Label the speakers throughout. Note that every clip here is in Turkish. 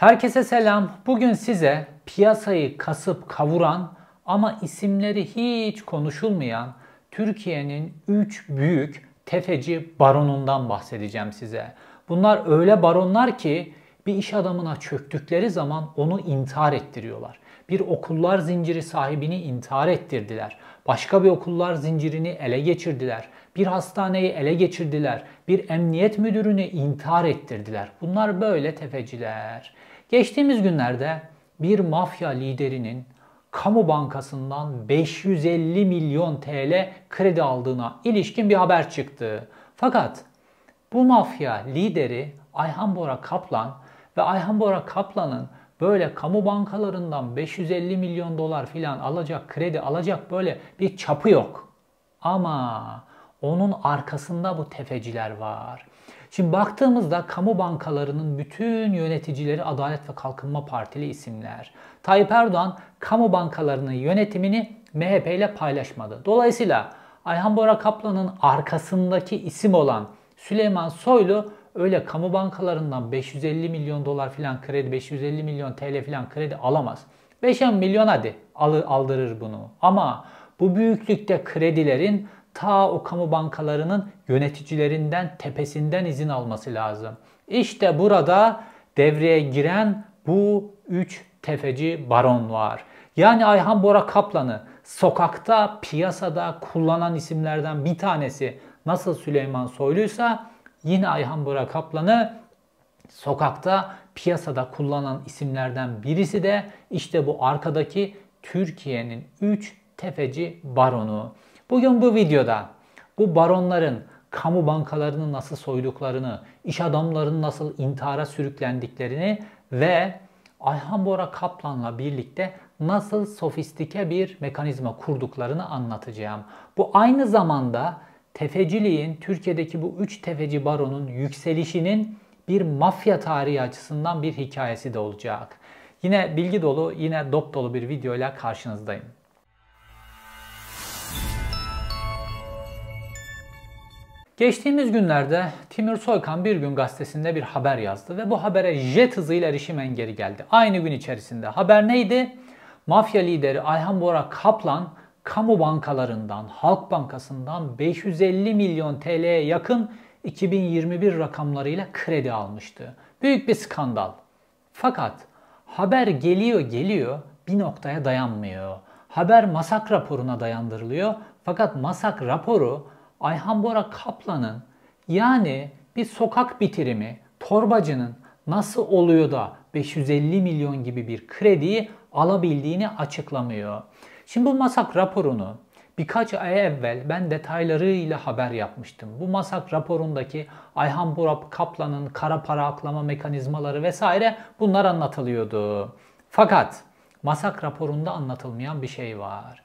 Speaker 1: Herkese selam. Bugün size piyasayı kasıp kavuran ama isimleri hiç konuşulmayan Türkiye'nin 3 büyük tefeci baronundan bahsedeceğim size. Bunlar öyle baronlar ki bir iş adamına çöktükleri zaman onu intihar ettiriyorlar. Bir okullar zinciri sahibini intihar ettirdiler. Başka bir okullar zincirini ele geçirdiler. Bir hastaneyi ele geçirdiler. Bir emniyet müdürünü intihar ettirdiler. Bunlar böyle tefeciler. Geçtiğimiz günlerde bir mafya liderinin kamu bankasından 550 milyon TL kredi aldığına ilişkin bir haber çıktı. Fakat bu mafya lideri Ayhan Bora Kaplan ve Ayhan Bora Kaplan'ın böyle kamu bankalarından 550 milyon dolar filan alacak, kredi alacak böyle bir çapı yok. Ama onun arkasında bu tefeciler var. Şimdi baktığımızda kamu bankalarının bütün yöneticileri Adalet ve Kalkınma Partili isimler. Tayyip Erdoğan kamu bankalarının yönetimini MHP ile paylaşmadı. Dolayısıyla Ayhan Bora Kaplan'ın arkasındaki isim olan Süleyman Soylu öyle kamu bankalarından 550 milyon dolar filan kredi, 550 milyon TL filan kredi alamaz. 5 milyon hadi aldırır bunu. Ama bu büyüklükte kredilerin ta o kamu bankalarının yöneticilerinden tepesinden izin alması lazım. İşte burada devreye giren bu üç tefeci baron var. Yani Ayhan Bora Kaplan'ı sokakta, piyasada kullanan isimlerden bir tanesi nasıl Süleyman Soylu'ysa yine Ayhan Bora Kaplan'ı sokakta, piyasada kullanan isimlerden birisi de işte bu arkadaki Türkiye'nin 3 tefeci baronu. Bugün bu videoda bu baronların kamu bankalarını nasıl soyduklarını, iş adamlarının nasıl intihara sürüklendiklerini ve Ayhan Bora Kaplan'la birlikte nasıl sofistike bir mekanizma kurduklarını anlatacağım. Bu aynı zamanda tefeciliğin, Türkiye'deki bu 3 tefeci baronun yükselişinin bir mafya tarihi açısından bir hikayesi de olacak. Yine bilgi dolu, yine dop dolu bir videoyla karşınızdayım. Geçtiğimiz günlerde Timur Soykan Bir Gün gazetesinde bir haber yazdı ve bu habere jet hızıyla erişim engeli geldi. Aynı gün içerisinde haber neydi? Mafya lideri Ayhan Bora Kaplan kamu bankalarından, Halk Bankası'ndan 550 milyon TL'ye yakın 2021 rakamlarıyla kredi almıştı. Büyük bir skandal. Fakat haber geliyor geliyor bir noktaya dayanmıyor. Haber masak raporuna dayandırılıyor. Fakat masak raporu Ayhan Bora Kaplan'ın yani bir sokak bitirimi torbacının nasıl oluyor da 550 milyon gibi bir krediyi alabildiğini açıklamıyor. Şimdi bu masak raporunu birkaç ay evvel ben detaylarıyla haber yapmıştım. Bu masak raporundaki Ayhan Burap Kaplan'ın kara para aklama mekanizmaları vesaire bunlar anlatılıyordu. Fakat masak raporunda anlatılmayan bir şey var.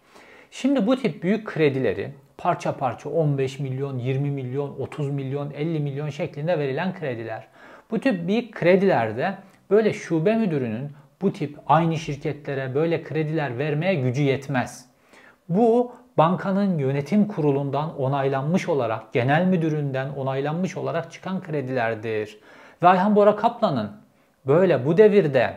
Speaker 1: Şimdi bu tip büyük kredileri parça parça 15 milyon, 20 milyon, 30 milyon, 50 milyon şeklinde verilen krediler. Bu tip bir kredilerde böyle şube müdürünün bu tip aynı şirketlere böyle krediler vermeye gücü yetmez. Bu bankanın yönetim kurulundan onaylanmış olarak, genel müdüründen onaylanmış olarak çıkan kredilerdir. Ve Ayhan Bora Kaplan'ın böyle bu devirde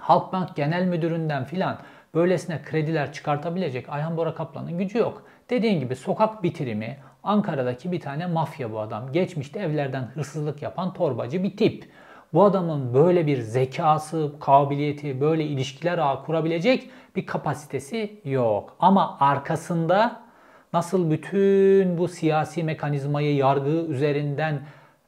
Speaker 1: Halkbank Genel Müdüründen filan böylesine krediler çıkartabilecek Ayhan Bora Kaplan'ın gücü yok. Dediğim gibi sokak bitirimi Ankara'daki bir tane mafya bu adam. Geçmişte evlerden hırsızlık yapan torbacı bir tip. Bu adamın böyle bir zekası, kabiliyeti, böyle ilişkiler ağı kurabilecek bir kapasitesi yok. Ama arkasında nasıl bütün bu siyasi mekanizmayı yargı üzerinden,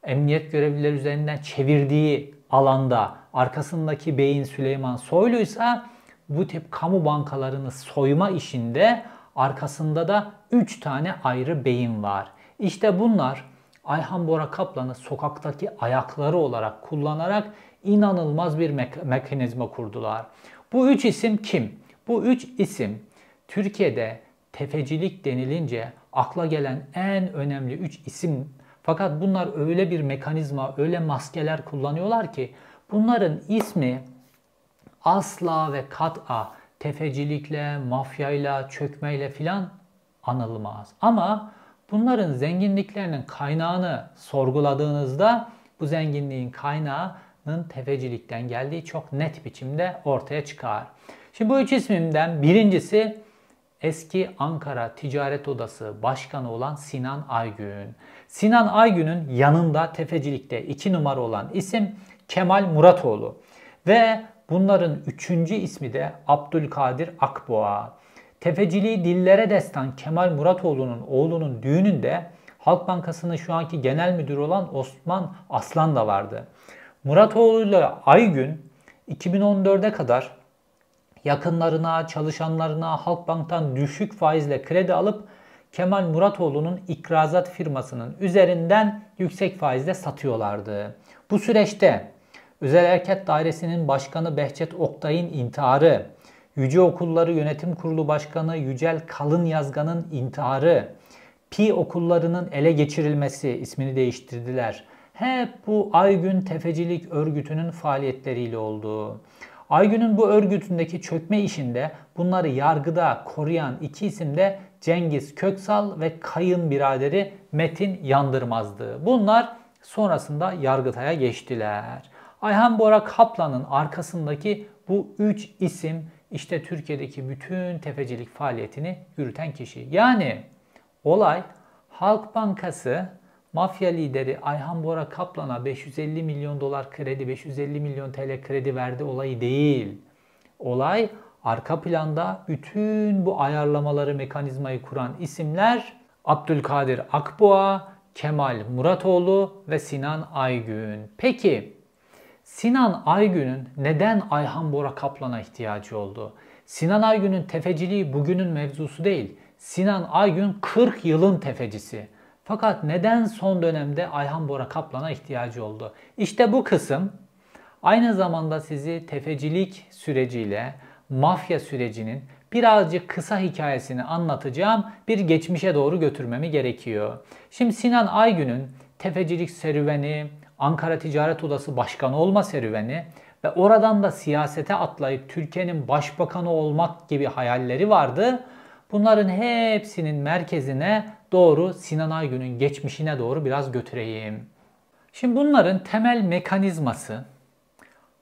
Speaker 1: emniyet görevlileri üzerinden çevirdiği alanda arkasındaki beyin Süleyman Soylu'ysa bu tip kamu bankalarını soyma işinde Arkasında da 3 tane ayrı beyin var. İşte bunlar Ayhan Bora Kaplan'ı sokaktaki ayakları olarak kullanarak inanılmaz bir me mekanizma kurdular. Bu üç isim kim? Bu üç isim Türkiye'de tefecilik denilince akla gelen en önemli üç isim. Fakat bunlar öyle bir mekanizma, öyle maskeler kullanıyorlar ki bunların ismi asla ve kat'a tefecilikle, mafyayla, çökmeyle filan anılmaz. Ama bunların zenginliklerinin kaynağını sorguladığınızda bu zenginliğin kaynağının tefecilikten geldiği çok net biçimde ortaya çıkar. Şimdi bu üç ismimden birincisi eski Ankara Ticaret Odası Başkanı olan Sinan Aygün. Sinan Aygün'ün yanında tefecilikte iki numara olan isim Kemal Muratoğlu. Ve Bunların üçüncü ismi de Abdülkadir Akboğa. Tefeciliği dillere destan Kemal Muratoğlu'nun oğlunun düğününde Halk Bankası'nın şu anki genel müdürü olan Osman Aslan da vardı. Muratoğlu ile Aygün 2014'e kadar yakınlarına, çalışanlarına Halkbank'tan düşük faizle kredi alıp Kemal Muratoğlu'nun ikrazat firmasının üzerinden yüksek faizle satıyorlardı. Bu süreçte Özel Erkek Dairesi'nin başkanı Behçet Oktay'ın intiharı, Yüce Okulları Yönetim Kurulu Başkanı Yücel Kalın Yazgan'ın intiharı, Pi okullarının ele geçirilmesi ismini değiştirdiler. Hep bu Aygün Tefecilik Örgütü'nün faaliyetleriyle oldu. Aygün'ün bu örgütündeki çökme işinde bunları yargıda koruyan iki isim de Cengiz Köksal ve Kayın biraderi Metin Yandırmaz'dı. Bunlar sonrasında Yargıtay'a geçtiler. Ayhan Bora Kaplan'ın arkasındaki bu üç isim işte Türkiye'deki bütün tefecilik faaliyetini yürüten kişi. Yani olay Halk Bankası mafya lideri Ayhan Bora Kaplan'a 550 milyon dolar kredi, 550 milyon TL kredi verdi olayı değil. Olay arka planda bütün bu ayarlamaları, mekanizmayı kuran isimler Abdülkadir Akboğa, Kemal Muratoğlu ve Sinan Aygün. Peki Sinan Aygün'ün neden Ayhan Bora Kaplan'a ihtiyacı oldu? Sinan Aygün'ün tefeciliği bugünün mevzusu değil. Sinan Aygün 40 yılın tefecisi. Fakat neden son dönemde Ayhan Bora Kaplan'a ihtiyacı oldu? İşte bu kısım aynı zamanda sizi tefecilik süreciyle mafya sürecinin birazcık kısa hikayesini anlatacağım. Bir geçmişe doğru götürmemi gerekiyor. Şimdi Sinan Aygün'ün tefecilik serüveni, Ankara Ticaret Odası Başkanı olma serüveni ve oradan da siyasete atlayıp Türkiye'nin başbakanı olmak gibi hayalleri vardı. Bunların hepsinin merkezine doğru Sinan Aygün'ün geçmişine doğru biraz götüreyim. Şimdi bunların temel mekanizması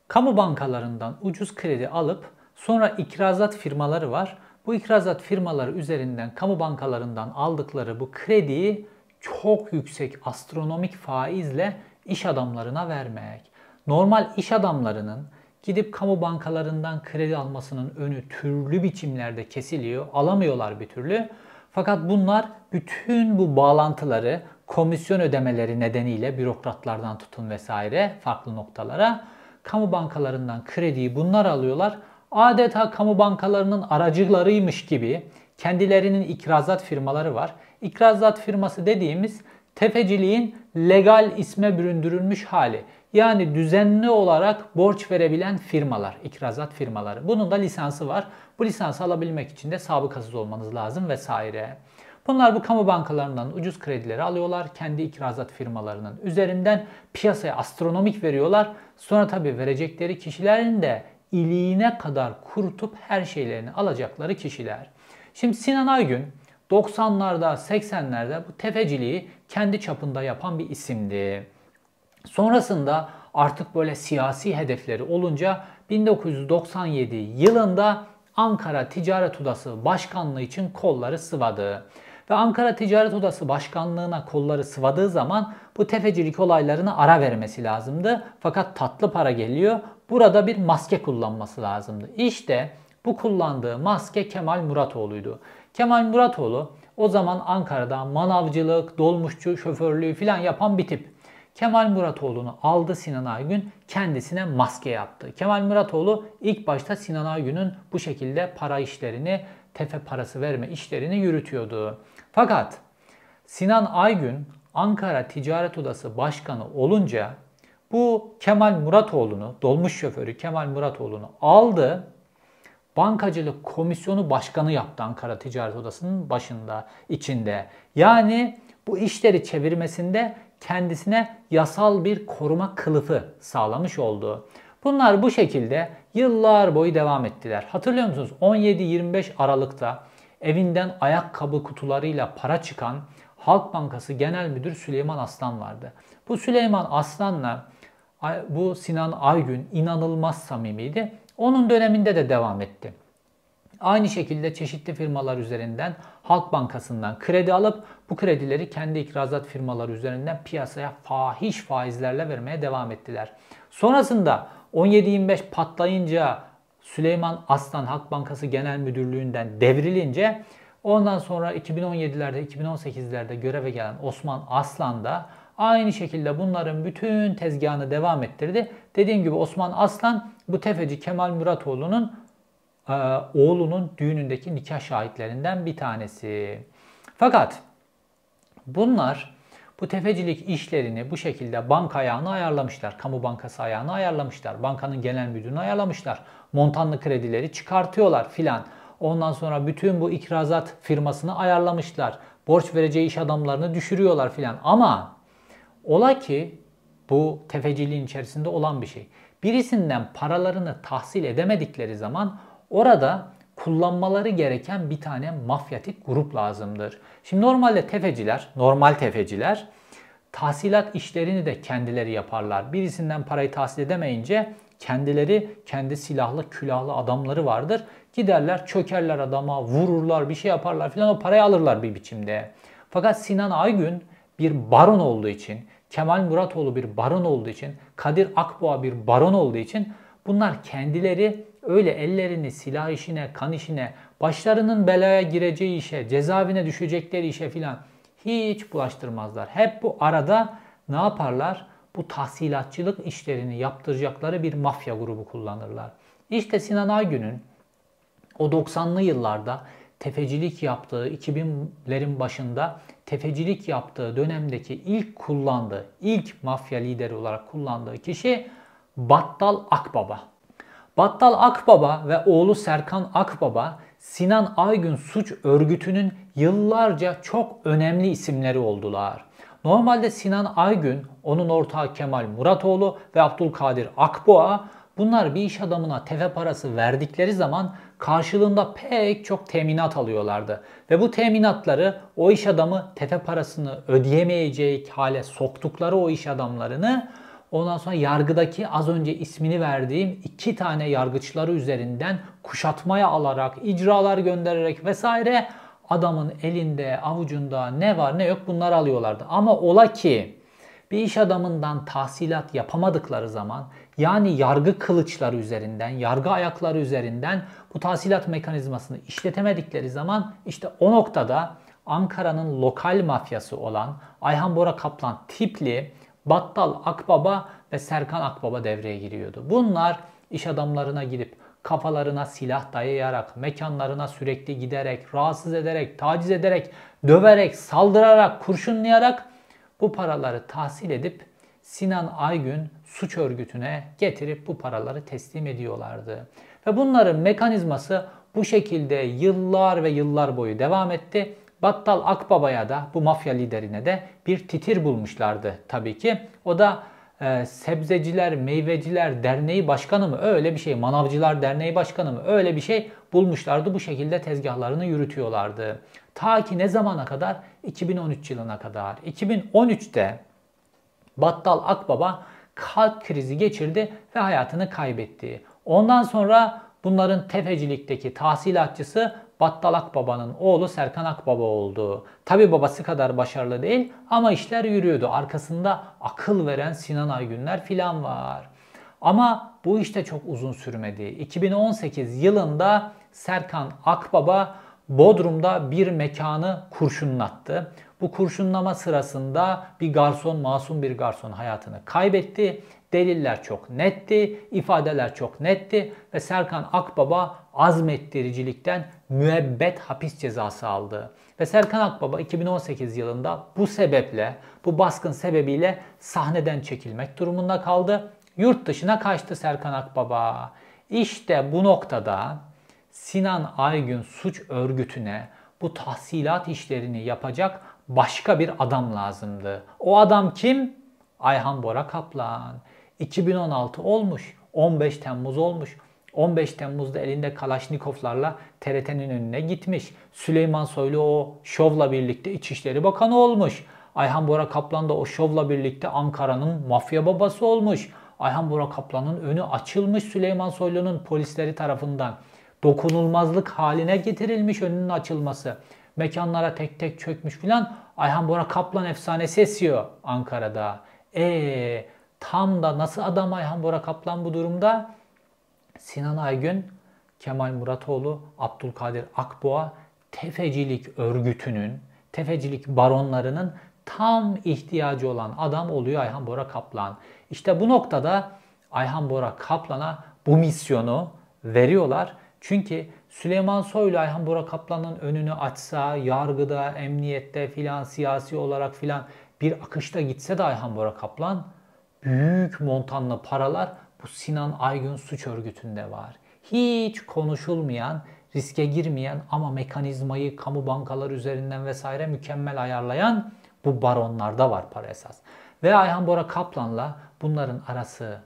Speaker 1: kamu bankalarından ucuz kredi alıp sonra ikrazat firmaları var. Bu ikrazat firmaları üzerinden kamu bankalarından aldıkları bu krediyi çok yüksek astronomik faizle iş adamlarına vermek. Normal iş adamlarının gidip kamu bankalarından kredi almasının önü türlü biçimlerde kesiliyor. Alamıyorlar bir türlü. Fakat bunlar bütün bu bağlantıları komisyon ödemeleri nedeniyle bürokratlardan tutun vesaire farklı noktalara kamu bankalarından krediyi bunlar alıyorlar. Adeta kamu bankalarının aracılarıymış gibi kendilerinin ikrazat firmaları var. İkrazat firması dediğimiz tefeciliğin legal isme büründürülmüş hali. Yani düzenli olarak borç verebilen firmalar, ikrazat firmaları. Bunun da lisansı var. Bu lisansı alabilmek için de sabıkasız olmanız lazım vesaire. Bunlar bu kamu bankalarından ucuz kredileri alıyorlar. Kendi ikrazat firmalarının üzerinden piyasaya astronomik veriyorlar. Sonra tabii verecekleri kişilerin de iliğine kadar kurutup her şeylerini alacakları kişiler. Şimdi Sinan Aygün 90'larda, 80'lerde bu tefeciliği kendi çapında yapan bir isimdi. Sonrasında artık böyle siyasi hedefleri olunca 1997 yılında Ankara Ticaret Odası Başkanlığı için kolları sıvadı. Ve Ankara Ticaret Odası Başkanlığı'na kolları sıvadığı zaman bu tefecilik olaylarına ara vermesi lazımdı. Fakat tatlı para geliyor. Burada bir maske kullanması lazımdı. İşte bu kullandığı maske Kemal Muratoğlu'ydu. Kemal Muratoğlu o zaman Ankara'da manavcılık, dolmuşçu, şoförlüğü filan yapan bir tip. Kemal Muratoğlu'nu aldı Sinan Aygün kendisine maske yaptı. Kemal Muratoğlu ilk başta Sinan Aygün'ün bu şekilde para işlerini, tefe parası verme işlerini yürütüyordu. Fakat Sinan Aygün Ankara Ticaret Odası Başkanı olunca bu Kemal Muratoğlu'nu, dolmuş şoförü Kemal Muratoğlu'nu aldı Bankacılık Komisyonu Başkanı yaptı Ankara Ticaret Odası'nın başında, içinde. Yani bu işleri çevirmesinde kendisine yasal bir koruma kılıfı sağlamış oldu. Bunlar bu şekilde yıllar boyu devam ettiler. Hatırlıyor musunuz? 17-25 Aralık'ta evinden ayakkabı kutularıyla para çıkan Halk Bankası Genel Müdür Süleyman Aslan vardı. Bu Süleyman Aslan'la bu Sinan Aygün inanılmaz samimiydi onun döneminde de devam etti. Aynı şekilde çeşitli firmalar üzerinden Halk Bankası'ndan kredi alıp bu kredileri kendi ikrazat firmaları üzerinden piyasaya fahiş faizlerle vermeye devam ettiler. Sonrasında 17-25 patlayınca Süleyman Aslan Halk Bankası Genel Müdürlüğü'nden devrilince ondan sonra 2017'lerde 2018'lerde göreve gelen Osman Aslan da aynı şekilde bunların bütün tezgahını devam ettirdi. Dediğim gibi Osman Aslan bu tefeci Kemal Muratoğlu'nun e, oğlunun düğünündeki nikah şahitlerinden bir tanesi. Fakat bunlar bu tefecilik işlerini bu şekilde banka ayağını ayarlamışlar. Kamu bankası ayağını ayarlamışlar. Bankanın genel müdürünü ayarlamışlar. Montanlı kredileri çıkartıyorlar filan. Ondan sonra bütün bu ikrazat firmasını ayarlamışlar. Borç vereceği iş adamlarını düşürüyorlar filan. Ama ola ki bu tefeciliğin içerisinde olan bir şey birisinden paralarını tahsil edemedikleri zaman orada kullanmaları gereken bir tane mafyatik grup lazımdır. Şimdi normalde tefeciler, normal tefeciler tahsilat işlerini de kendileri yaparlar. Birisinden parayı tahsil edemeyince kendileri kendi silahlı külahlı adamları vardır. Giderler çökerler adama vururlar bir şey yaparlar filan o parayı alırlar bir biçimde. Fakat Sinan Aygün bir baron olduğu için Kemal Muratoğlu bir baron olduğu için, Kadir Akboğa bir baron olduğu için bunlar kendileri öyle ellerini silah işine, kan işine, başlarının belaya gireceği işe, cezaevine düşecekleri işe filan hiç bulaştırmazlar. Hep bu arada ne yaparlar? Bu tahsilatçılık işlerini yaptıracakları bir mafya grubu kullanırlar. İşte Sinan Aygün'ün o 90'lı yıllarda tefecilik yaptığı 2000'lerin başında tefecilik yaptığı dönemdeki ilk kullandığı, ilk mafya lideri olarak kullandığı kişi Battal Akbaba. Battal Akbaba ve oğlu Serkan Akbaba Sinan Aygün suç örgütünün yıllarca çok önemli isimleri oldular. Normalde Sinan Aygün, onun ortağı Kemal Muratoğlu ve Abdülkadir Akboğa bunlar bir iş adamına tefe parası verdikleri zaman karşılığında pek çok teminat alıyorlardı. Ve bu teminatları o iş adamı tefe parasını ödeyemeyeceği hale soktukları o iş adamlarını ondan sonra yargıdaki az önce ismini verdiğim iki tane yargıçları üzerinden kuşatmaya alarak, icralar göndererek vesaire adamın elinde, avucunda ne var ne yok bunlar alıyorlardı. Ama ola ki bir iş adamından tahsilat yapamadıkları zaman yani yargı kılıçları üzerinden, yargı ayakları üzerinden bu tahsilat mekanizmasını işletemedikleri zaman işte o noktada Ankara'nın lokal mafyası olan Ayhan Bora Kaplan tipli Battal Akbaba ve Serkan Akbaba devreye giriyordu. Bunlar iş adamlarına gidip kafalarına silah dayayarak, mekanlarına sürekli giderek, rahatsız ederek, taciz ederek, döverek, saldırarak, kurşunlayarak bu paraları tahsil edip Sinan Aygün suç örgütüne getirip bu paraları teslim ediyorlardı. Ve bunların mekanizması bu şekilde yıllar ve yıllar boyu devam etti. Battal Akbaba'ya da bu mafya liderine de bir titir bulmuşlardı tabii ki. O da e, Sebzeciler Meyveciler Derneği Başkanı mı öyle bir şey, Manavcılar Derneği Başkanı mı öyle bir şey bulmuşlardı. Bu şekilde tezgahlarını yürütüyorlardı. Ta ki ne zamana kadar? 2013 yılına kadar. 2013'te Battal Akbaba kalp krizi geçirdi ve hayatını kaybetti. Ondan sonra bunların tefecilikteki tahsilatçısı Battal Akbaba'nın oğlu Serkan Akbaba oldu. Tabi babası kadar başarılı değil ama işler yürüyordu. Arkasında akıl veren Sinan Aygünler filan var. Ama bu işte çok uzun sürmedi. 2018 yılında Serkan Akbaba Bodrum'da bir mekanı kurşunlattı. Bu kurşunlama sırasında bir garson, masum bir garson hayatını kaybetti. Deliller çok netti, ifadeler çok netti ve Serkan Akbaba azmettiricilikten müebbet hapis cezası aldı. Ve Serkan Akbaba 2018 yılında bu sebeple, bu baskın sebebiyle sahneden çekilmek durumunda kaldı. Yurt dışına kaçtı Serkan Akbaba. İşte bu noktada Sinan Aygün suç örgütüne bu tahsilat işlerini yapacak başka bir adam lazımdı. O adam kim? Ayhan Bora Kaplan. 2016 olmuş. 15 Temmuz olmuş. 15 Temmuz'da elinde Kalaşnikovlarla TRT'nin önüne gitmiş. Süleyman Soylu o şovla birlikte İçişleri Bakanı olmuş. Ayhan Bora Kaplan da o şovla birlikte Ankara'nın mafya babası olmuş. Ayhan Bora Kaplan'ın önü açılmış Süleyman Soylu'nun polisleri tarafından. Dokunulmazlık haline getirilmiş önünün açılması. Mekanlara tek tek çökmüş filan. Ayhan Bora Kaplan efsanesi esiyor Ankara'da. E tam da nasıl adam Ayhan Bora Kaplan bu durumda? Sinan Aygün, Kemal Muratoğlu, Abdülkadir Akboğa tefecilik örgütünün, tefecilik baronlarının tam ihtiyacı olan adam oluyor Ayhan Bora Kaplan. İşte bu noktada Ayhan Bora Kaplan'a bu misyonu veriyorlar. Çünkü Süleyman Soylu Ayhan Burak Kaplan'ın önünü açsa, yargıda, emniyette filan siyasi olarak filan bir akışta gitse de Ayhan Burak Kaplan büyük montanlı paralar bu Sinan Aygün suç örgütünde var. Hiç konuşulmayan, riske girmeyen ama mekanizmayı kamu bankalar üzerinden vesaire mükemmel ayarlayan bu baronlarda var para esas. Ve Ayhan Bora Kaplan'la bunların arası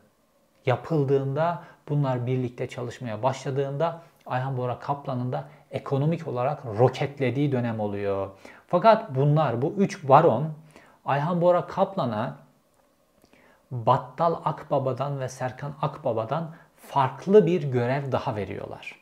Speaker 1: yapıldığında, bunlar birlikte çalışmaya başladığında Ayhan Bora Kaplan'ın da ekonomik olarak roketlediği dönem oluyor. Fakat bunlar bu üç baron Ayhan Bora Kaplan'a Battal Akbaba'dan ve Serkan Akbaba'dan farklı bir görev daha veriyorlar.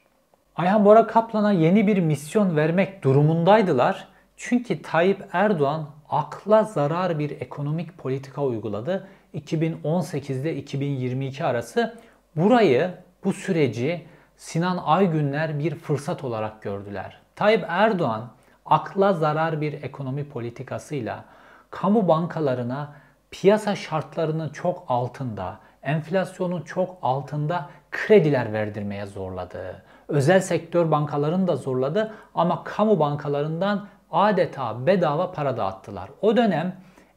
Speaker 1: Ayhan Bora Kaplan'a yeni bir misyon vermek durumundaydılar. Çünkü Tayyip Erdoğan akla zarar bir ekonomik politika uyguladı. 2018 ile 2022 arası burayı, bu süreci Sinan Aygünler bir fırsat olarak gördüler. Tayyip Erdoğan akla zarar bir ekonomi politikasıyla kamu bankalarına piyasa şartlarının çok altında, enflasyonun çok altında krediler verdirmeye zorladı. Özel sektör bankalarını da zorladı ama kamu bankalarından adeta bedava para dağıttılar. O dönem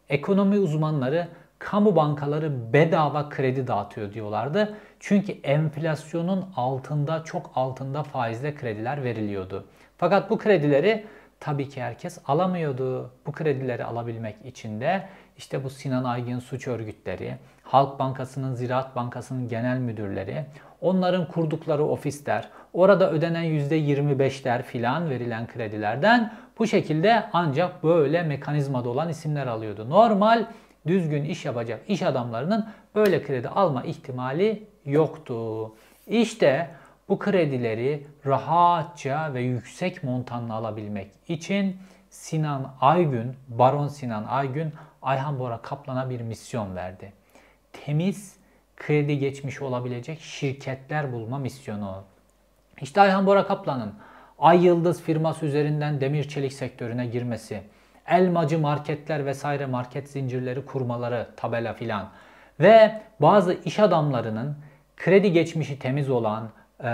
Speaker 1: ekonomi uzmanları kamu bankaları bedava kredi dağıtıyor diyorlardı. Çünkü enflasyonun altında çok altında faizle krediler veriliyordu. Fakat bu kredileri tabii ki herkes alamıyordu. Bu kredileri alabilmek için de işte bu Sinan Aygün suç örgütleri, Halk Bankası'nın, Ziraat Bankası'nın genel müdürleri, onların kurdukları ofisler, orada ödenen %25'ler filan verilen kredilerden bu şekilde ancak böyle mekanizmada olan isimler alıyordu. Normal düzgün iş yapacak iş adamlarının böyle kredi alma ihtimali yoktu. İşte bu kredileri rahatça ve yüksek montanla alabilmek için Sinan Aygün, Baron Sinan Aygün Ayhan Bora Kaplan'a bir misyon verdi. Temiz kredi geçmiş olabilecek şirketler bulma misyonu. İşte Ayhan Bora Kaplan'ın Ay Yıldız firması üzerinden demir çelik sektörüne girmesi, elmacı marketler vesaire market zincirleri kurmaları, tabela filan. Ve bazı iş adamlarının kredi geçmişi temiz olan, e,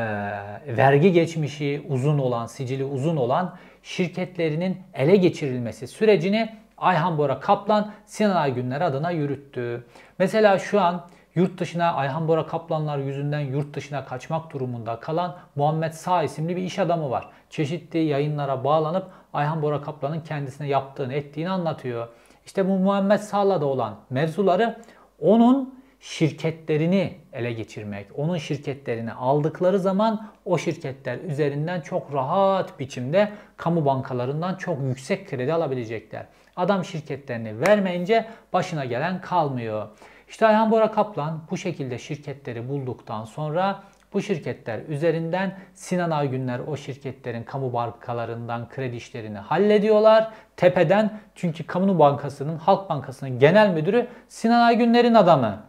Speaker 1: vergi geçmişi uzun olan, sicili uzun olan şirketlerinin ele geçirilmesi sürecini Ayhan Bora Kaplan Sinan Aygünler adına yürüttü. Mesela şu an yurt dışına Ayhan Bora Kaplanlar yüzünden yurt dışına kaçmak durumunda kalan Muhammed Sağ isimli bir iş adamı var. Çeşitli yayınlara bağlanıp Ayhan Bora Kaplan'ın kendisine yaptığını, ettiğini anlatıyor. İşte bu Muhammed Salah'da olan mevzuları onun şirketlerini ele geçirmek, onun şirketlerini aldıkları zaman o şirketler üzerinden çok rahat biçimde kamu bankalarından çok yüksek kredi alabilecekler. Adam şirketlerini vermeyince başına gelen kalmıyor. İşte Ayhan Bora Kaplan bu şekilde şirketleri bulduktan sonra bu şirketler üzerinden Sinan Aygünler o şirketlerin kamu bankalarından kredi işlerini hallediyorlar. Tepeden çünkü kamu bankasının Halk Bankası'nın genel müdürü Sinan Aygünler'in adamı.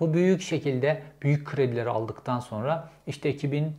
Speaker 1: Bu büyük şekilde büyük kredileri aldıktan sonra işte 2020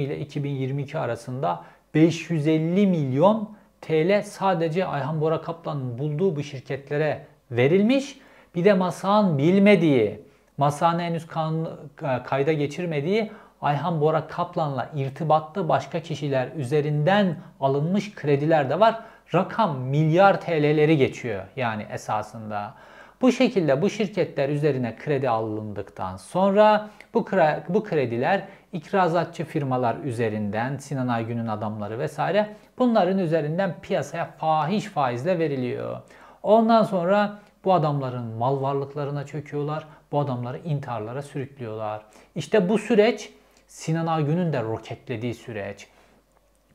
Speaker 1: ile 2022 arasında 550 milyon TL sadece Ayhan Bora Kaplan'ın bulduğu bu şirketlere verilmiş. Bir de masanın bilmediği Masane henüz kan, e, kayda geçirmediği Ayhan Bora Kaplan'la irtibatta başka kişiler üzerinden alınmış krediler de var. Rakam milyar TL'leri geçiyor yani esasında. Bu şekilde bu şirketler üzerine kredi alındıktan sonra bu, bu krediler ikrazatçı firmalar üzerinden Sinan Aygün'ün adamları vesaire bunların üzerinden piyasaya fahiş faizle veriliyor. Ondan sonra bu adamların mal varlıklarına çöküyorlar bu adamları intiharlara sürüklüyorlar. İşte bu süreç Sinan Aygün'ün de roketlediği süreç.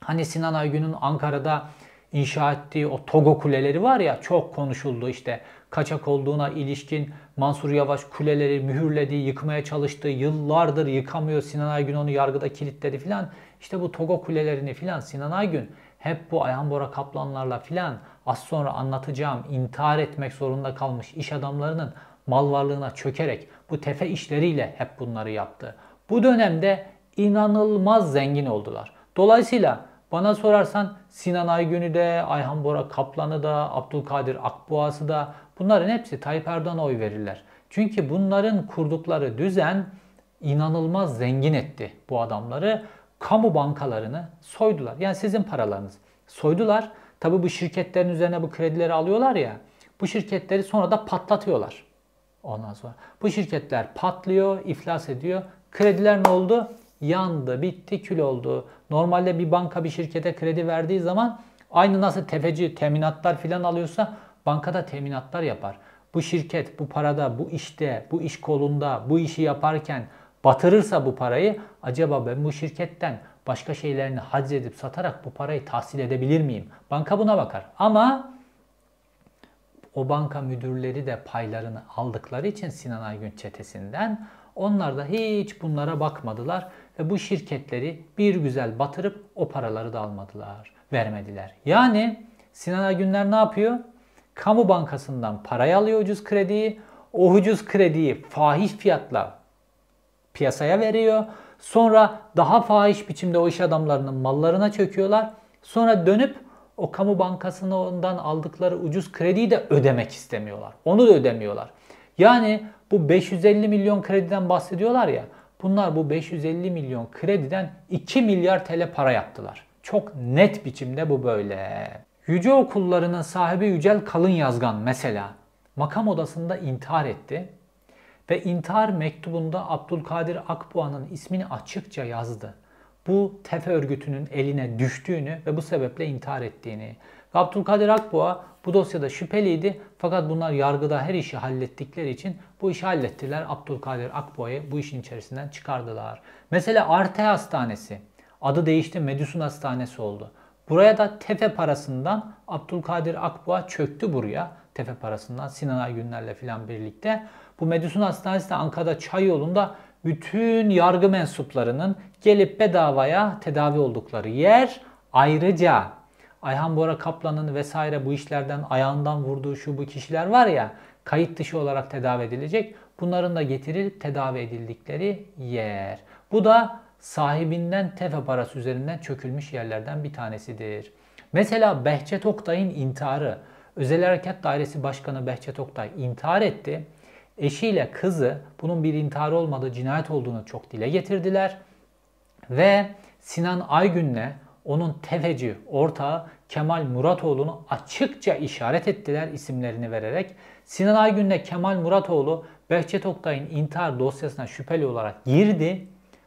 Speaker 1: Hani Sinan Aygün'ün Ankara'da inşa ettiği o Togo kuleleri var ya çok konuşuldu işte kaçak olduğuna ilişkin Mansur Yavaş kuleleri mühürlediği, yıkmaya çalıştığı yıllardır yıkamıyor. Sinan Aygün onu yargıda kilitledi filan. İşte bu Togo kulelerini filan Sinan Aygün hep bu Ayhan Bora Kaplanlarla filan az sonra anlatacağım intihar etmek zorunda kalmış iş adamlarının mal varlığına çökerek bu tefe işleriyle hep bunları yaptı. Bu dönemde inanılmaz zengin oldular. Dolayısıyla bana sorarsan Sinan Aygün'ü de, Ayhan Bora Kaplan'ı da, Abdülkadir Akboğaz'ı da bunların hepsi Tayyip Erdoğan'a oy verirler. Çünkü bunların kurdukları düzen inanılmaz zengin etti bu adamları. Kamu bankalarını soydular. Yani sizin paralarınız. Soydular. Tabi bu şirketlerin üzerine bu kredileri alıyorlar ya. Bu şirketleri sonra da patlatıyorlar. Ondan sonra bu şirketler patlıyor, iflas ediyor. Krediler ne oldu? Yandı, bitti, kül oldu. Normalde bir banka bir şirkete kredi verdiği zaman aynı nasıl tefeci teminatlar filan alıyorsa bankada teminatlar yapar. Bu şirket bu parada, bu işte, bu iş kolunda, bu işi yaparken batırırsa bu parayı acaba ben bu şirketten başka şeylerini haczedip satarak bu parayı tahsil edebilir miyim? Banka buna bakar. Ama o banka müdürleri de paylarını aldıkları için Sinan Aygün çetesinden onlar da hiç bunlara bakmadılar ve bu şirketleri bir güzel batırıp o paraları da almadılar, vermediler. Yani Sinan Aygünler ne yapıyor? Kamu bankasından parayı alıyor ucuz krediyi. O ucuz krediyi fahiş fiyatla piyasaya veriyor. Sonra daha fahiş biçimde o iş adamlarının mallarına çöküyorlar. Sonra dönüp o kamu bankasından aldıkları ucuz krediyi de ödemek istemiyorlar. Onu da ödemiyorlar. Yani bu 550 milyon krediden bahsediyorlar ya. Bunlar bu 550 milyon krediden 2 milyar TL para yaptılar. Çok net biçimde bu böyle. Yüce okullarının sahibi Yücel Kalın Yazgan mesela makam odasında intihar etti ve intihar mektubunda Abdülkadir Akpuan'ın ismini açıkça yazdı bu tefe örgütünün eline düştüğünü ve bu sebeple intihar ettiğini. Ve Abdülkadir Akboğa bu dosyada şüpheliydi fakat bunlar yargıda her işi hallettikleri için bu işi hallettiler. Abdülkadir Akboğa'yı bu işin içerisinden çıkardılar. Mesela Arte Hastanesi. Adı değişti Medüsun Hastanesi oldu. Buraya da tefe parasından Abdülkadir Akboğa çöktü buraya. Tefe parasından Sinan Aygünler'le filan birlikte. Bu Medüsun Hastanesi de Ankara'da Çay yolunda bütün yargı mensuplarının gelip bedavaya tedavi oldukları yer. Ayrıca Ayhan Bora Kaplan'ın vesaire bu işlerden ayağından vurduğu şu bu kişiler var ya kayıt dışı olarak tedavi edilecek. Bunların da getirilip tedavi edildikleri yer. Bu da sahibinden tefe parası üzerinden çökülmüş yerlerden bir tanesidir. Mesela Behçet Oktay'ın intiharı. Özel hareket Dairesi Başkanı Behçet Oktay intihar etti. Eşiyle kızı bunun bir intihar olmadığı cinayet olduğunu çok dile getirdiler. Ve Sinan Aygün'le onun tefeci ortağı Kemal Muratoğlu'nu açıkça işaret ettiler isimlerini vererek. Sinan Aygün'le Kemal Muratoğlu Behçet Oktay'ın intihar dosyasına şüpheli olarak girdi.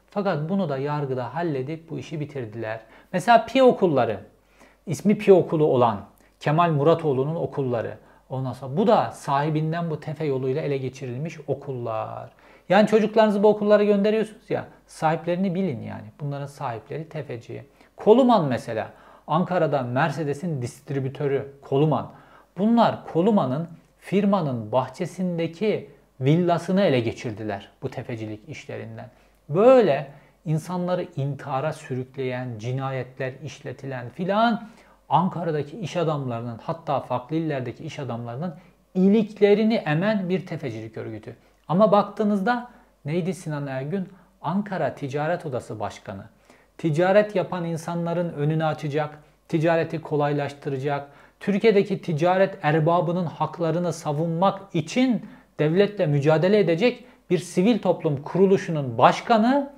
Speaker 1: Fakat bunu da yargıda halledip bu işi bitirdiler. Mesela Pi okulları, ismi Pi okulu olan Kemal Muratoğlu'nun okulları. Ondan sonra bu da sahibinden bu tefe yoluyla ele geçirilmiş okullar. Yani çocuklarınızı bu okullara gönderiyorsunuz ya sahiplerini bilin yani. Bunların sahipleri tefeci. Koluman mesela Ankara'da Mercedes'in distribütörü Koluman. Bunlar Koluman'ın firmanın bahçesindeki villasını ele geçirdiler bu tefecilik işlerinden. Böyle insanları intihara sürükleyen, cinayetler işletilen filan Ankara'daki iş adamlarının hatta farklı illerdeki iş adamlarının iliklerini emen bir tefecilik örgütü. Ama baktığınızda neydi Sinan Ergün? Ankara Ticaret Odası Başkanı. Ticaret yapan insanların önünü açacak, ticareti kolaylaştıracak, Türkiye'deki ticaret erbabının haklarını savunmak için devletle mücadele edecek bir sivil toplum kuruluşunun başkanı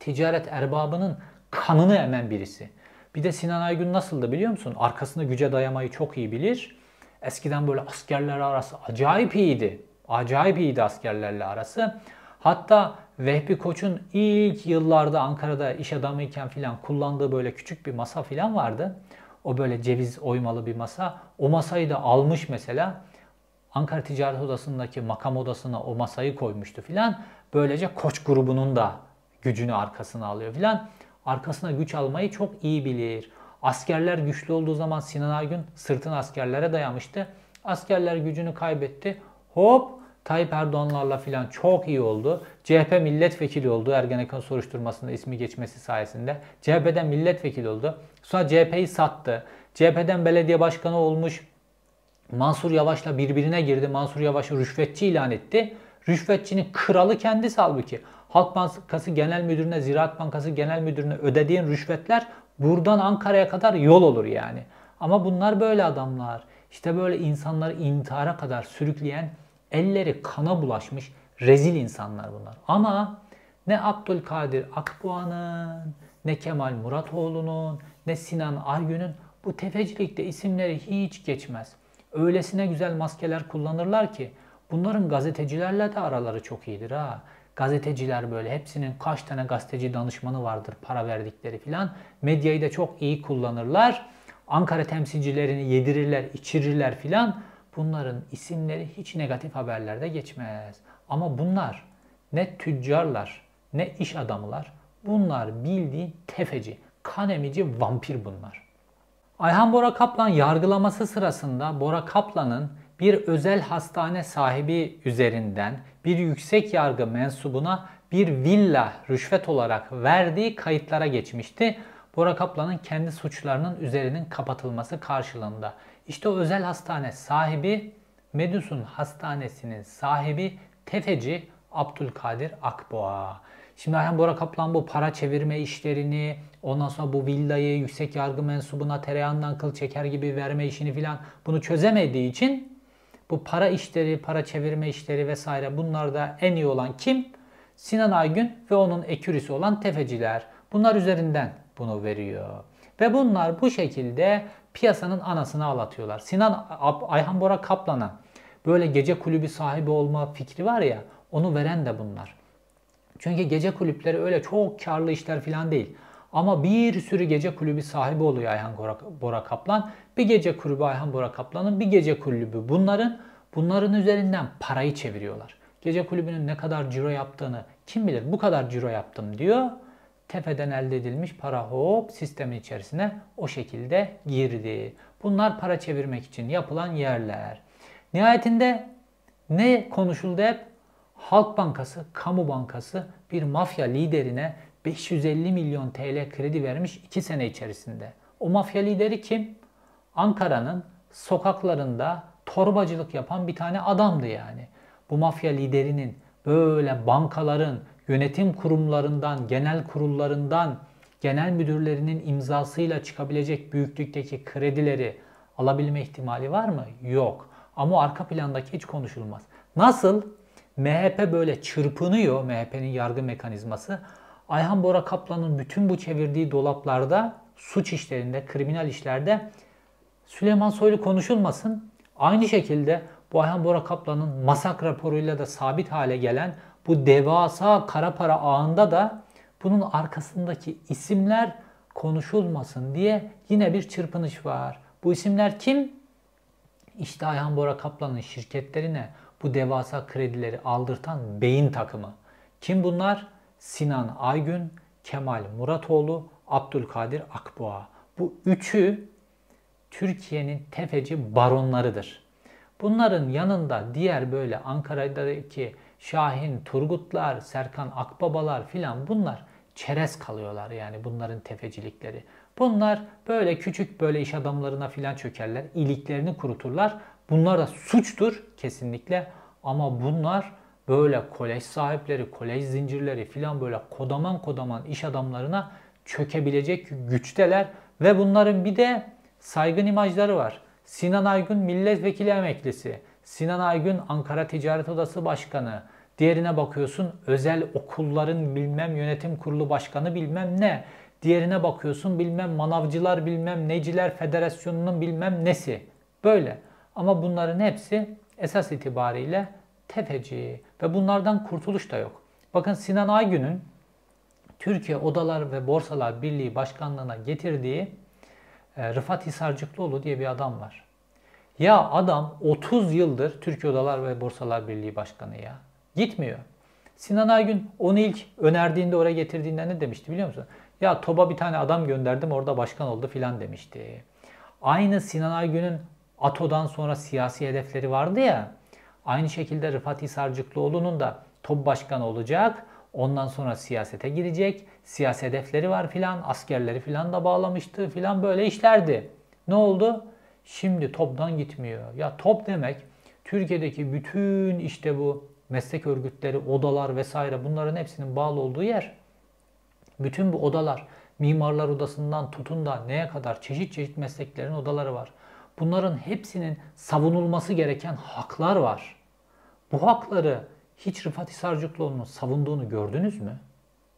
Speaker 1: ticaret erbabının kanını emen birisi. Bir de Sinan Aygün nasıldı biliyor musun? Arkasında güce dayamayı çok iyi bilir. Eskiden böyle askerler arası acayip iyiydi. Acayip iyiydi askerlerle arası. Hatta Vehbi Koç'un ilk yıllarda Ankara'da iş adamıyken filan kullandığı böyle küçük bir masa filan vardı. O böyle ceviz oymalı bir masa. O masayı da almış mesela. Ankara Ticaret Odası'ndaki makam odasına o masayı koymuştu filan. Böylece Koç grubunun da gücünü arkasına alıyor filan arkasına güç almayı çok iyi bilir. Askerler güçlü olduğu zaman Sinan Aygün sırtını askerlere dayamıştı. Askerler gücünü kaybetti. Hop Tayyip Erdoğan'larla filan çok iyi oldu. CHP milletvekili oldu Ergenekon soruşturmasında ismi geçmesi sayesinde. CHP'den milletvekili oldu. Sonra CHP'yi sattı. CHP'den belediye başkanı olmuş. Mansur Yavaş'la birbirine girdi. Mansur Yavaş'ı rüşvetçi ilan etti. Rüşvetçinin kralı kendisi halbuki. Halk Bankası Genel Müdürü'ne, Ziraat Bankası Genel Müdürü'ne ödediğin rüşvetler buradan Ankara'ya kadar yol olur yani. Ama bunlar böyle adamlar. İşte böyle insanları intihara kadar sürükleyen, elleri kana bulaşmış rezil insanlar bunlar. Ama ne Abdülkadir Akpuan'ın, ne Kemal Muratoğlu'nun, ne Sinan Argün'ün bu tefecilikte isimleri hiç geçmez. Öylesine güzel maskeler kullanırlar ki bunların gazetecilerle de araları çok iyidir ha. Gazeteciler böyle hepsinin kaç tane gazeteci danışmanı vardır para verdikleri filan. Medyayı da çok iyi kullanırlar. Ankara temsilcilerini yedirirler, içirirler filan. Bunların isimleri hiç negatif haberlerde geçmez. Ama bunlar ne tüccarlar, ne iş adamlar, Bunlar bildiğin tefeci, kanemici vampir bunlar. Ayhan Bora Kaplan yargılaması sırasında Bora Kaplan'ın bir özel hastane sahibi üzerinden bir yüksek yargı mensubuna bir villa rüşvet olarak verdiği kayıtlara geçmişti. Bora Kaplan'ın kendi suçlarının üzerinin kapatılması karşılığında. İşte o özel hastane sahibi Medus'un hastanesinin sahibi tefeci Abdülkadir Akboğa. Şimdi Ayhan Bora Kaplan bu para çevirme işlerini, ondan sonra bu villayı yüksek yargı mensubuna tereyağından kıl çeker gibi verme işini filan bunu çözemediği için bu para işleri, para çevirme işleri vesaire bunlarda en iyi olan kim? Sinan Aygün ve onun ekürisi olan tefeciler. Bunlar üzerinden bunu veriyor. Ve bunlar bu şekilde piyasanın anasını alatıyorlar. Sinan Ayhan Bora Kaplan'a böyle gece kulübü sahibi olma fikri var ya onu veren de bunlar. Çünkü gece kulüpleri öyle çok karlı işler falan değil. Ama bir sürü gece kulübü sahibi oluyor Ayhan Bora Kaplan. Bir gece kulübü Ayhan Bora Kaplan'ın bir gece kulübü bunların. Bunların üzerinden parayı çeviriyorlar. Gece kulübünün ne kadar ciro yaptığını kim bilir bu kadar ciro yaptım diyor. Tepeden elde edilmiş para hop sistemin içerisine o şekilde girdi. Bunlar para çevirmek için yapılan yerler. Nihayetinde ne konuşuldu hep? Halk Bankası, Kamu Bankası bir mafya liderine 550 milyon TL kredi vermiş 2 sene içerisinde. O mafya lideri kim? Ankara'nın sokaklarında torbacılık yapan bir tane adamdı yani. Bu mafya liderinin böyle bankaların, yönetim kurumlarından, genel kurullarından, genel müdürlerinin imzasıyla çıkabilecek büyüklükteki kredileri alabilme ihtimali var mı? Yok. Ama arka plandaki hiç konuşulmaz. Nasıl? MHP böyle çırpınıyor, MHP'nin yargı mekanizması. Ayhan Bora Kaplan'ın bütün bu çevirdiği dolaplarda, suç işlerinde, kriminal işlerde Süleyman Soylu konuşulmasın. Aynı şekilde bu Ayhan Bora Kaplan'ın masak raporuyla da sabit hale gelen bu devasa kara para ağında da bunun arkasındaki isimler konuşulmasın diye yine bir çırpınış var. Bu isimler kim? İşte Ayhan Bora Kaplan'ın şirketlerine bu devasa kredileri aldırtan beyin takımı. Kim bunlar? Sinan Aygün, Kemal Muratoğlu, Abdülkadir Akboğa. Bu üçü Türkiye'nin tefeci baronlarıdır. Bunların yanında diğer böyle Ankara'daki Şahin Turgutlar, Serkan Akbabalar filan bunlar çerez kalıyorlar yani bunların tefecilikleri. Bunlar böyle küçük böyle iş adamlarına filan çökerler, iliklerini kuruturlar. Bunlar da suçtur kesinlikle ama bunlar böyle kolej sahipleri, kolej zincirleri filan böyle kodaman kodaman iş adamlarına çökebilecek güçteler ve bunların bir de saygın imajları var. Sinan Aygün milletvekili emeklisi, Sinan Aygün Ankara Ticaret Odası Başkanı, diğerine bakıyorsun özel okulların bilmem yönetim kurulu başkanı bilmem ne, diğerine bakıyorsun bilmem manavcılar bilmem neciler federasyonunun bilmem nesi. Böyle. Ama bunların hepsi esas itibariyle tefeci ve bunlardan kurtuluş da yok. Bakın Sinan Aygün'ün Türkiye Odalar ve Borsalar Birliği Başkanlığı'na getirdiği e, Rıfat Hisarcıklıoğlu diye bir adam var. Ya adam 30 yıldır Türkiye Odalar ve Borsalar Birliği Başkanı ya. Gitmiyor. Sinan Aygün onu ilk önerdiğinde oraya getirdiğinde ne demişti biliyor musun? Ya TOB'a bir tane adam gönderdim orada başkan oldu filan demişti. Aynı Sinan Aygün'ün ATO'dan sonra siyasi hedefleri vardı ya. Aynı şekilde Rıfat Hisarcıklıoğlu'nun da top başkanı olacak. Ondan sonra siyasete girecek. Siyasi hedefleri var filan. Askerleri filan da bağlamıştı filan böyle işlerdi. Ne oldu? Şimdi toptan gitmiyor. Ya top demek Türkiye'deki bütün işte bu meslek örgütleri, odalar vesaire bunların hepsinin bağlı olduğu yer. Bütün bu odalar, mimarlar odasından tutun da neye kadar çeşit çeşit mesleklerin odaları var. Bunların hepsinin savunulması gereken haklar var. Bu hakları hiç Rıfat Hisarcıklıoğlu'nun savunduğunu gördünüz mü?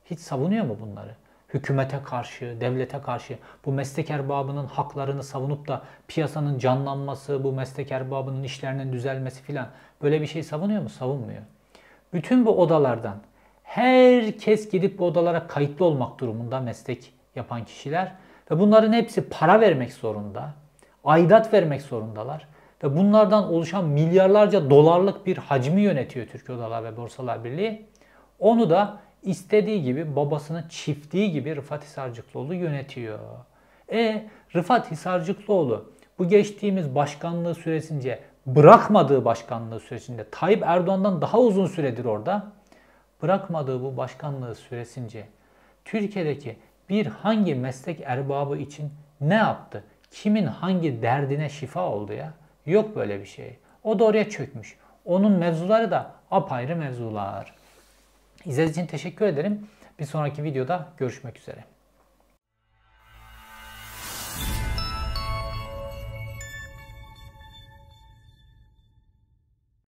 Speaker 1: Hiç savunuyor mu bunları? Hükümete karşı, devlete karşı bu meslek erbabının haklarını savunup da piyasanın canlanması, bu meslek erbabının işlerinin düzelmesi filan böyle bir şey savunuyor mu? Savunmuyor. Bütün bu odalardan herkes gidip bu odalara kayıtlı olmak durumunda meslek yapan kişiler ve bunların hepsi para vermek zorunda aidat vermek zorundalar. Ve bunlardan oluşan milyarlarca dolarlık bir hacmi yönetiyor Türkiye Odalar ve Borsalar Birliği. Onu da istediği gibi babasının çiftliği gibi Rıfat Hisarcıklıoğlu yönetiyor. E Rıfat Hisarcıklıoğlu bu geçtiğimiz başkanlığı süresince bırakmadığı başkanlığı süresince Tayyip Erdoğan'dan daha uzun süredir orada bırakmadığı bu başkanlığı süresince Türkiye'deki bir hangi meslek erbabı için ne yaptı? Kimin hangi derdine şifa oldu ya? Yok böyle bir şey. O da oraya çökmüş. Onun mevzuları da apayrı mevzular. İzlediğiniz için teşekkür ederim. Bir sonraki videoda görüşmek üzere.